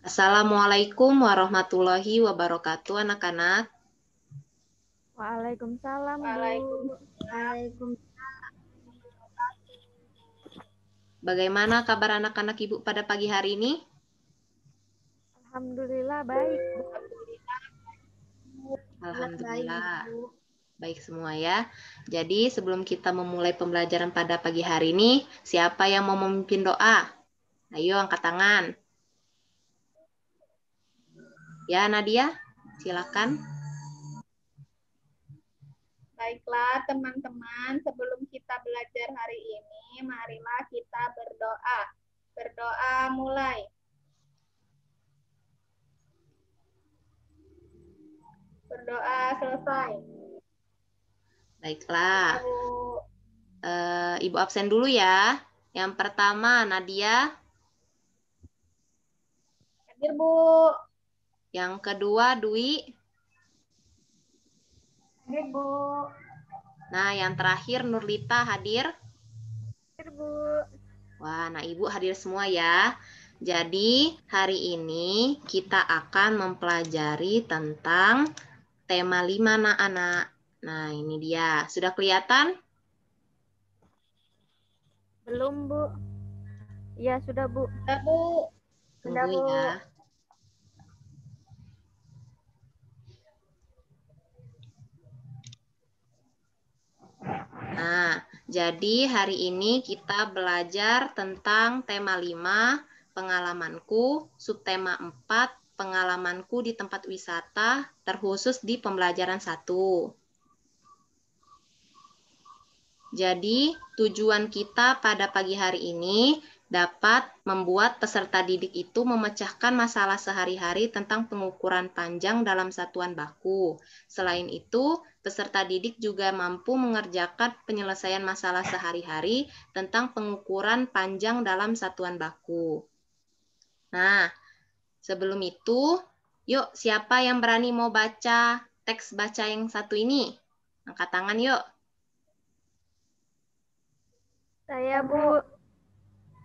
Assalamualaikum warahmatullahi wabarakatuh anak-anak. Waalaikumsalam. Waalaikumsalam. Bagaimana kabar anak-anak Ibu pada pagi hari ini? Alhamdulillah baik. Alhamdulillah. Baik semua ya. Jadi sebelum kita memulai pembelajaran pada pagi hari ini, siapa yang mau memimpin doa? Ayo angkat tangan. Ya, Nadia, silakan. Baiklah teman-teman, sebelum kita belajar hari ini, marilah kita berdoa. Berdoa mulai. Berdoa selesai. Baiklah. Ibu, uh, Ibu absen dulu ya. Yang pertama Nadia. Hadir Bu. Yang kedua Dwi. Hadir, Bu. Nah, yang terakhir Nurlita hadir. Hadir, Bu. Wah, nah Ibu hadir semua ya. Jadi, hari ini kita akan mempelajari tentang tema lima anak-anak. Nah, ini dia. Sudah kelihatan? Belum, Bu. Ya, sudah, Bu. Sudah, Bu. Sudah, Bu. Ya. Jadi hari ini kita belajar tentang tema 5, pengalamanku, subtema 4, pengalamanku di tempat wisata, terkhusus di pembelajaran 1. Jadi tujuan kita pada pagi hari ini dapat membuat peserta didik itu memecahkan masalah sehari-hari tentang pengukuran panjang dalam satuan baku. Selain itu, peserta didik juga mampu mengerjakan penyelesaian masalah sehari-hari tentang pengukuran panjang dalam satuan baku. Nah, sebelum itu, yuk siapa yang berani mau baca teks baca yang satu ini? Angkat tangan yuk. Saya, Bu.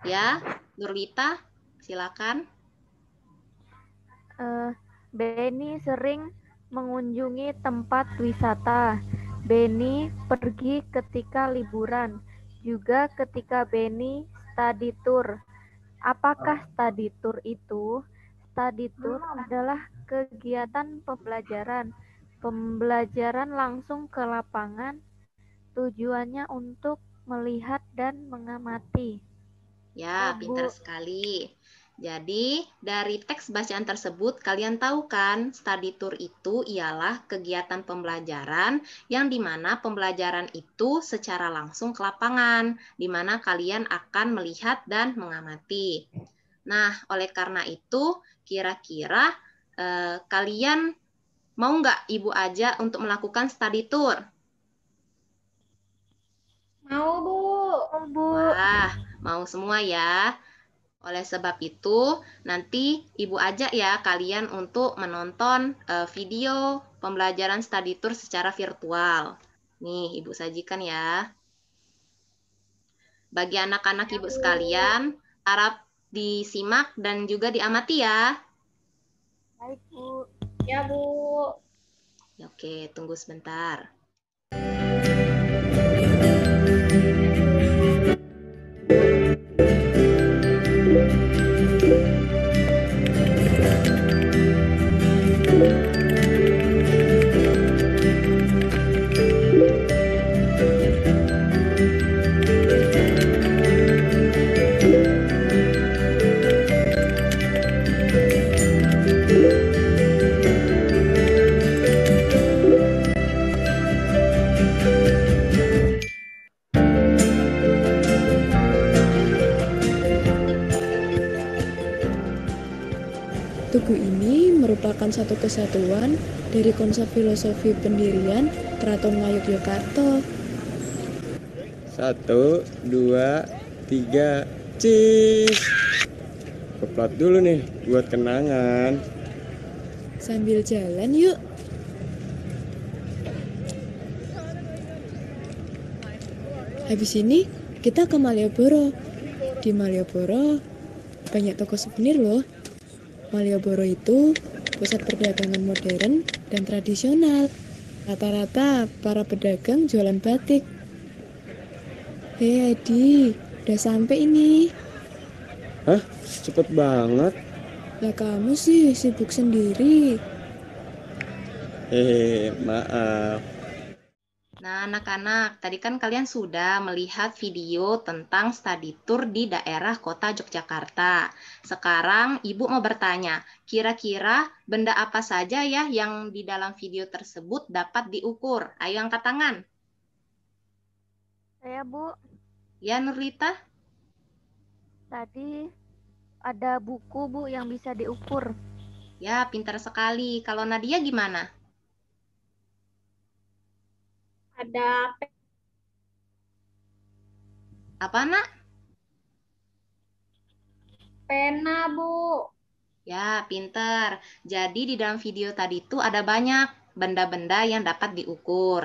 Ya, Nurlita, silakan. Uh, Benny sering mengunjungi tempat wisata. Benny pergi ketika liburan, juga ketika Benny study tour. Apakah study tour itu? Study tour adalah kegiatan pembelajaran. Pembelajaran langsung ke lapangan, tujuannya untuk melihat dan mengamati. Ya, eh, pintar sekali. Jadi, dari teks bacaan tersebut, kalian tahu kan, study tour itu ialah kegiatan pembelajaran yang dimana pembelajaran itu secara langsung ke lapangan, dimana kalian akan melihat dan mengamati. Nah, oleh karena itu, kira-kira eh, kalian mau nggak Ibu aja untuk melakukan study tour? Mau, Bu. Mau, Bu. Wah, mau semua ya. Oleh sebab itu, nanti Ibu ajak ya kalian untuk menonton uh, video pembelajaran study tour secara virtual. Nih, Ibu sajikan ya. Bagi anak-anak Ibu sekalian, harap disimak dan juga diamati ya. Baik, Bu. Ya, Bu. Ya, oke, tunggu sebentar. Tugu ini merupakan satu kesatuan dari konsep filosofi pendirian Keraton Ngayogyakarta. Satu, dua, tiga, cis. Keplat dulu nih buat kenangan. Sambil jalan yuk. Habis ini kita ke Malioboro. Di Malioboro banyak toko souvenir loh. Malioboro itu pusat perdagangan modern dan tradisional. Rata-rata para pedagang jualan batik. Hei Adi, udah sampai ini. Hah? Cepet banget. Ya kamu sih sibuk sendiri. Hehehe, maaf. Nah, anak-anak, tadi kan kalian sudah melihat video tentang study tour di daerah kota Yogyakarta. Sekarang Ibu mau bertanya, kira-kira benda apa saja ya yang di dalam video tersebut dapat diukur? Ayo angkat tangan. Saya, Bu. Ya, Nurlita? Tadi ada buku, Bu, yang bisa diukur. Ya, pintar sekali. Kalau Nadia gimana? ada apa nak? Pena bu. Ya pinter. Jadi di dalam video tadi itu ada banyak benda-benda yang dapat diukur.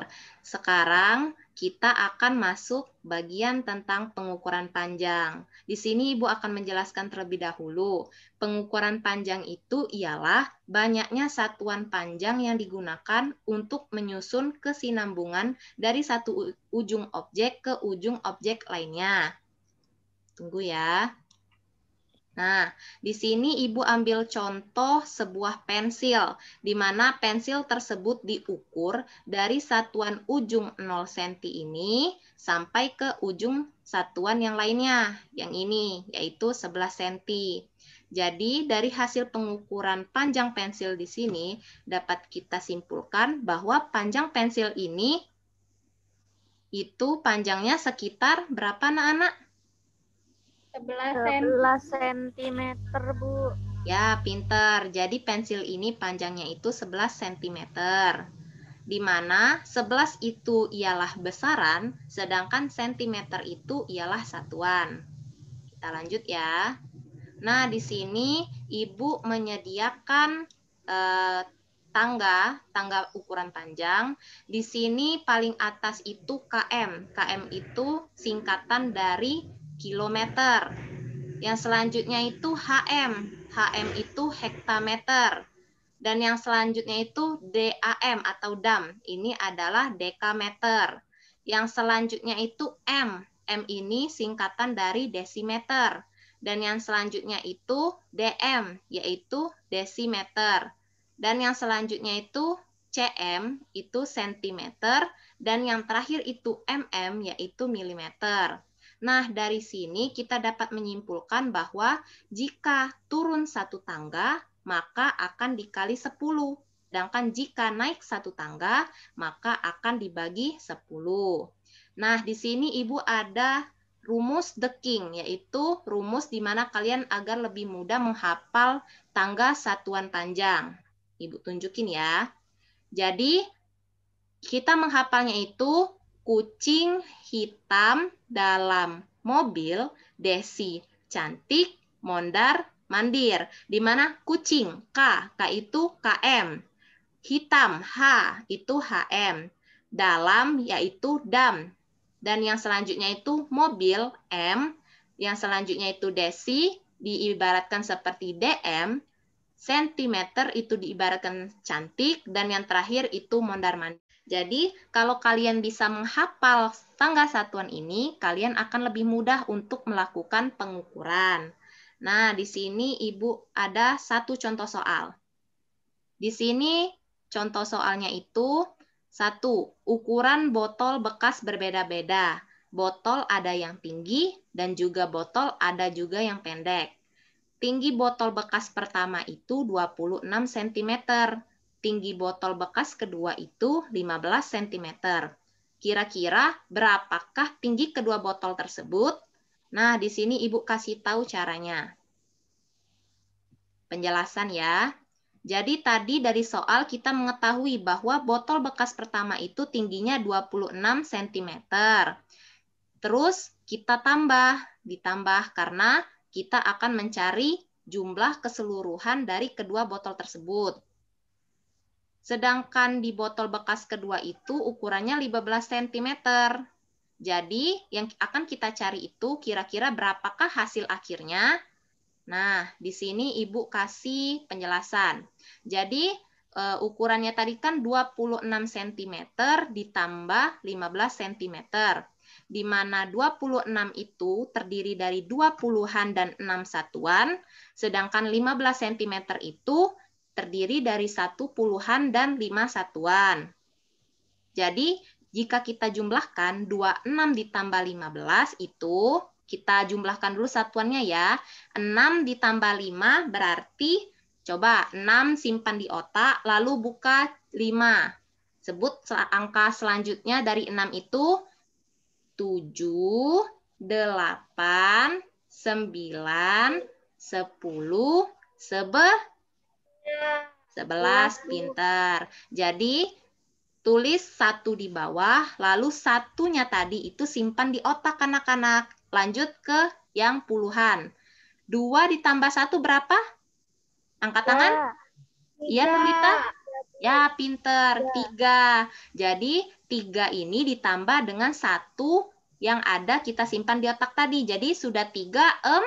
Sekarang kita akan masuk bagian tentang pengukuran panjang. Di sini Ibu akan menjelaskan terlebih dahulu. Pengukuran panjang itu ialah banyaknya satuan panjang yang digunakan untuk menyusun kesinambungan dari satu ujung objek ke ujung objek lainnya. Tunggu ya. Nah, di sini Ibu ambil contoh sebuah pensil, di mana pensil tersebut diukur dari satuan ujung 0 cm ini sampai ke ujung satuan yang lainnya, yang ini, yaitu 11 cm. Jadi, dari hasil pengukuran panjang pensil di sini, dapat kita simpulkan bahwa panjang pensil ini itu panjangnya sekitar berapa anak-anak? 11 cm, Bu. Ya, pinter. Jadi pensil ini panjangnya itu 11 cm. Di mana 11 itu ialah besaran, sedangkan cm itu ialah satuan. Kita lanjut ya. Nah, di sini Ibu menyediakan eh, tangga, tangga ukuran panjang. Di sini paling atas itu KM. KM itu singkatan dari kilometer. Yang selanjutnya itu HM. HM itu hektameter. Dan yang selanjutnya itu DAM atau DAM. Ini adalah dekameter. Yang selanjutnya itu M. M ini singkatan dari desimeter. Dan yang selanjutnya itu DM, yaitu desimeter. Dan yang selanjutnya itu cm, itu sentimeter. Dan yang terakhir itu mm, yaitu milimeter. Nah, dari sini kita dapat menyimpulkan bahwa jika turun satu tangga, maka akan dikali 10. Sedangkan jika naik satu tangga, maka akan dibagi 10. Nah, di sini Ibu ada rumus The King, yaitu rumus di mana kalian agar lebih mudah menghafal tangga satuan panjang. Ibu tunjukin ya. Jadi, kita menghafalnya itu kucing hitam dalam mobil, Desi cantik, mondar, mandir. Di mana kucing, K, K itu KM. Hitam, H, itu HM. Dalam, yaitu dam. Dan yang selanjutnya itu mobil, M. Yang selanjutnya itu desi, diibaratkan seperti DM. Sentimeter itu diibaratkan cantik. Dan yang terakhir itu mondar-mandir. Jadi, kalau kalian bisa menghafal tangga satuan ini, kalian akan lebih mudah untuk melakukan pengukuran. Nah, di sini Ibu ada satu contoh soal. Di sini contoh soalnya itu, satu, ukuran botol bekas berbeda-beda. Botol ada yang tinggi dan juga botol ada juga yang pendek. Tinggi botol bekas pertama itu 26 cm tinggi botol bekas kedua itu 15 cm. Kira-kira berapakah tinggi kedua botol tersebut? Nah, di sini Ibu kasih tahu caranya. Penjelasan ya. Jadi tadi dari soal kita mengetahui bahwa botol bekas pertama itu tingginya 26 cm. Terus kita tambah, ditambah karena kita akan mencari jumlah keseluruhan dari kedua botol tersebut. Sedangkan di botol bekas kedua itu ukurannya 15 cm. Jadi yang akan kita cari itu kira-kira berapakah hasil akhirnya? Nah, di sini Ibu kasih penjelasan. Jadi eh, ukurannya tadi kan 26 cm ditambah 15 cm. Di mana 26 itu terdiri dari 20-an dan 6 satuan, sedangkan 15 cm itu terdiri dari satu puluhan dan lima satuan. Jadi, jika kita jumlahkan 26 ditambah 15 itu, kita jumlahkan dulu satuannya ya. 6 ditambah 5 berarti, coba 6 simpan di otak, lalu buka 5. Sebut angka selanjutnya dari 6 itu 7, 8, 9, 10, 11, 11 pinter. Jadi tulis satu di bawah, lalu satunya tadi itu simpan di otak anak-anak. Lanjut ke yang puluhan. Dua ditambah satu berapa? Angkat tangan. Iya, Nurita? Ya, pinter. Tiga. Jadi, tiga ini ditambah dengan satu yang ada kita simpan di otak tadi. Jadi, sudah tiga, em?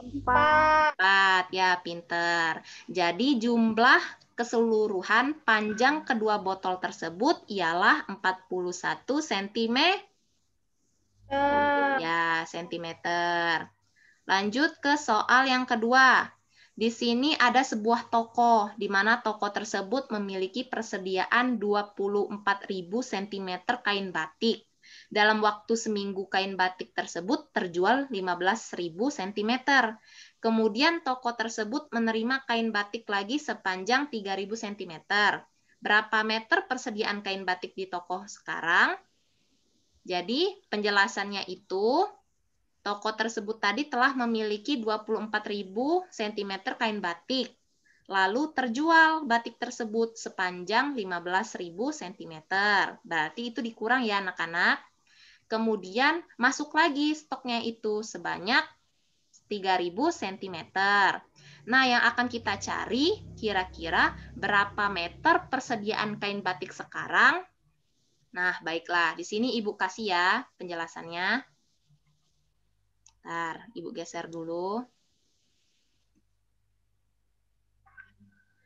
Empat. Empat ya, pinter. Jadi jumlah keseluruhan panjang kedua botol tersebut ialah 41 cm. Ya, sentimeter. Lanjut ke soal yang kedua. Di sini ada sebuah toko, di mana toko tersebut memiliki persediaan 24.000 cm kain batik. Dalam waktu seminggu kain batik tersebut terjual 15.000 cm. Kemudian toko tersebut menerima kain batik lagi sepanjang 3000 cm. Berapa meter persediaan kain batik di toko sekarang? Jadi, penjelasannya itu toko tersebut tadi telah memiliki 24.000 cm kain batik. Lalu terjual batik tersebut sepanjang 15.000 cm. Berarti itu dikurang ya anak-anak. Kemudian masuk lagi stoknya itu sebanyak 3000 cm. Nah, yang akan kita cari kira-kira berapa meter persediaan kain batik sekarang? Nah, baiklah. Di sini Ibu kasih ya penjelasannya. Bentar, Ibu geser dulu.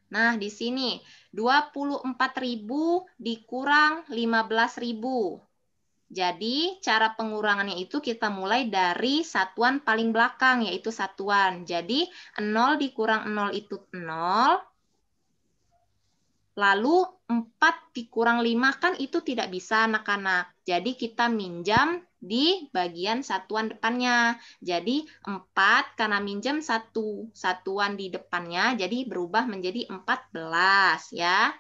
Nah, di sini 24.000 dikurang 15.000. Jadi cara pengurangannya itu kita mulai dari satuan paling belakang, yaitu satuan. Jadi 0 dikurang 0 itu 0, Lalu 4 dikurang 5 kan itu tidak bisa anak-anak. Jadi kita minjam di bagian satuan depannya. Jadi 4 karena minjam satu satuan di depannya jadi berubah menjadi 14 ya.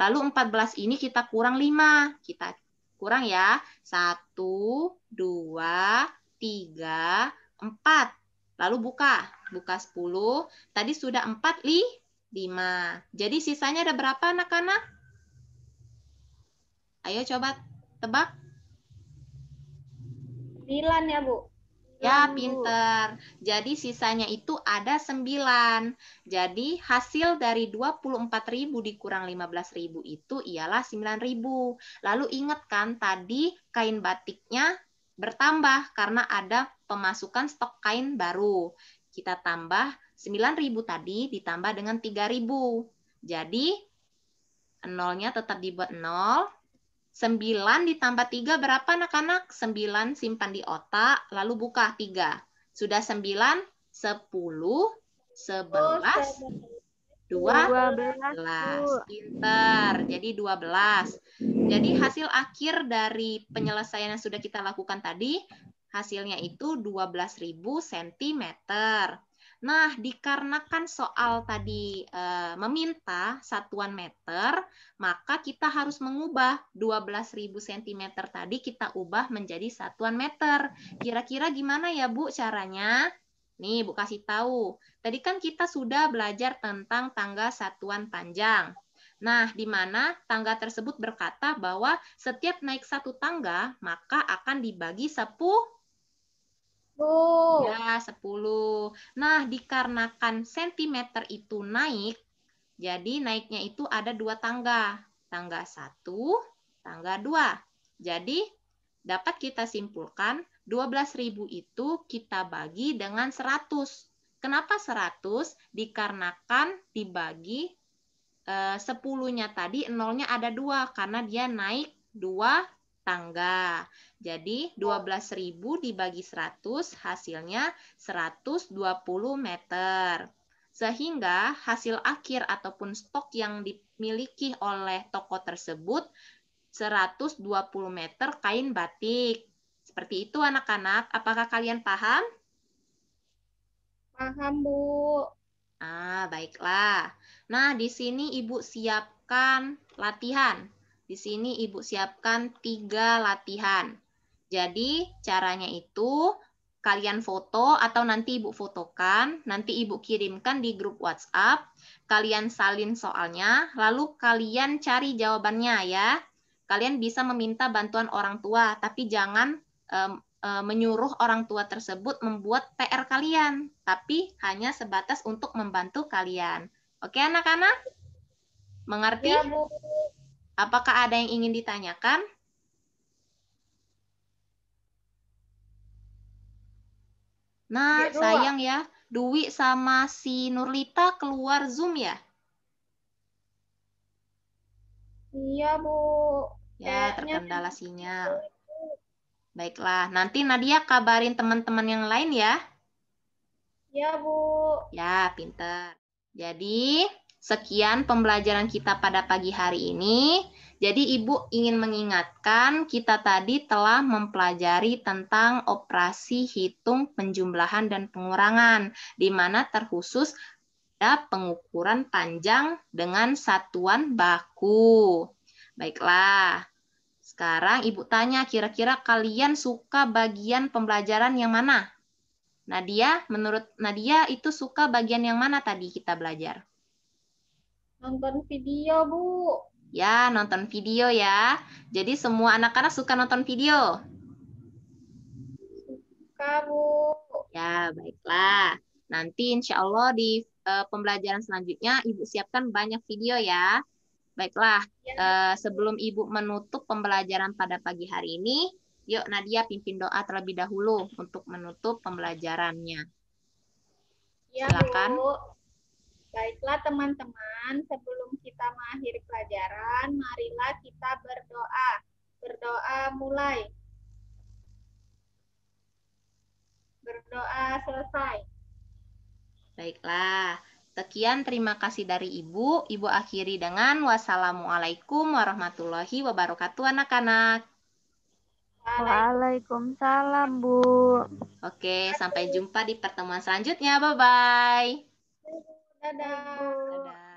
Lalu 14 ini kita kurang 5. Kita Kurang ya. Satu, dua, tiga, empat. Lalu buka. Buka sepuluh. Tadi sudah empat, li, lima. Jadi sisanya ada berapa anak-anak? Ayo coba tebak. Sembilan ya, Bu. Ya, oh. pinter. Jadi sisanya itu ada 9. Jadi hasil dari 24.000 dikurang 15.000 itu ialah 9.000. Lalu ingat kan tadi kain batiknya bertambah karena ada pemasukan stok kain baru. Kita tambah 9.000 tadi ditambah dengan 3.000. Jadi nolnya tetap dibuat 0, 9 ditambah 3 berapa anak-anak? 9 simpan di otak, lalu buka 3. Sudah 9, 10, 11, 12. 12. Pinter. Jadi 12. Jadi hasil akhir dari penyelesaian yang sudah kita lakukan tadi, hasilnya itu 12.000 cm. Nah, dikarenakan soal tadi e, meminta satuan meter, maka kita harus mengubah 12.000 cm tadi kita ubah menjadi satuan meter. Kira-kira gimana ya, Bu, caranya? Nih, Bu kasih tahu. Tadi kan kita sudah belajar tentang tangga satuan panjang. Nah, di mana tangga tersebut berkata bahwa setiap naik satu tangga, maka akan dibagi 10 10. Ya, 10. Nah, dikarenakan sentimeter itu naik, jadi naiknya itu ada dua tangga. Tangga 1, tangga 2. Jadi, dapat kita simpulkan 12.000 itu kita bagi dengan 100. Kenapa 100? Dikarenakan dibagi eh, 10-nya tadi, 0-nya ada 2. karena dia naik 2 tangga. Jadi 12.000 dibagi 100 hasilnya 120 meter. Sehingga hasil akhir ataupun stok yang dimiliki oleh toko tersebut 120 meter kain batik. Seperti itu anak-anak, apakah kalian paham? Paham, Bu. Ah, baiklah. Nah, di sini Ibu siapkan latihan di sini Ibu siapkan tiga latihan. Jadi caranya itu kalian foto atau nanti Ibu fotokan, nanti Ibu kirimkan di grup WhatsApp, kalian salin soalnya, lalu kalian cari jawabannya ya. Kalian bisa meminta bantuan orang tua, tapi jangan um, menyuruh orang tua tersebut membuat PR kalian, tapi hanya sebatas untuk membantu kalian. Oke anak-anak? Mengerti? Ya, Apakah ada yang ingin ditanyakan? Nah, ya, sayang ya, Dwi sama si Nurlita keluar Zoom ya? Iya, Bu. Ya, terkendala sinyal. Baiklah, nanti Nadia kabarin teman-teman yang lain ya. Iya Bu. Ya, pinter. Jadi, Sekian pembelajaran kita pada pagi hari ini. Jadi Ibu ingin mengingatkan kita tadi telah mempelajari tentang operasi hitung penjumlahan dan pengurangan di mana terkhusus ada pengukuran panjang dengan satuan baku. Baiklah. Sekarang Ibu tanya kira-kira kalian suka bagian pembelajaran yang mana? Nadia, menurut Nadia itu suka bagian yang mana tadi kita belajar? Nonton video, Bu. Ya, nonton video ya. Jadi semua anak-anak suka nonton video? Suka, Bu. Ya, baiklah. Nanti insya Allah di uh, pembelajaran selanjutnya Ibu siapkan banyak video ya. Baiklah, ya. Uh, sebelum Ibu menutup pembelajaran pada pagi hari ini, yuk Nadia pimpin doa terlebih dahulu untuk menutup pembelajarannya. Ya, Silakan. Bu. Baiklah teman-teman, sebelum kita mengakhiri pelajaran, marilah kita berdoa. Berdoa mulai. Berdoa selesai. Baiklah, sekian terima kasih dari Ibu. Ibu akhiri dengan wassalamualaikum warahmatullahi wabarakatuh anak-anak. Waalaikumsalam, Bu. Oke, sampai jumpa di pertemuan selanjutnya. Bye-bye. Dadah. Dadah.